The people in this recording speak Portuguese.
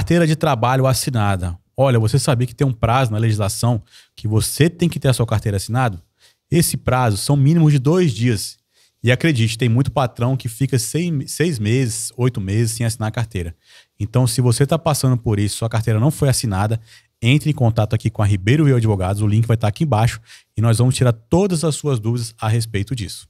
carteira de trabalho assinada. Olha, você sabia que tem um prazo na legislação que você tem que ter a sua carteira assinada? Esse prazo são mínimos de dois dias. E acredite, tem muito patrão que fica seis, seis meses, oito meses sem assinar a carteira. Então, se você está passando por isso, sua carteira não foi assinada, entre em contato aqui com a Ribeiro e Advogados, o link vai estar tá aqui embaixo e nós vamos tirar todas as suas dúvidas a respeito disso.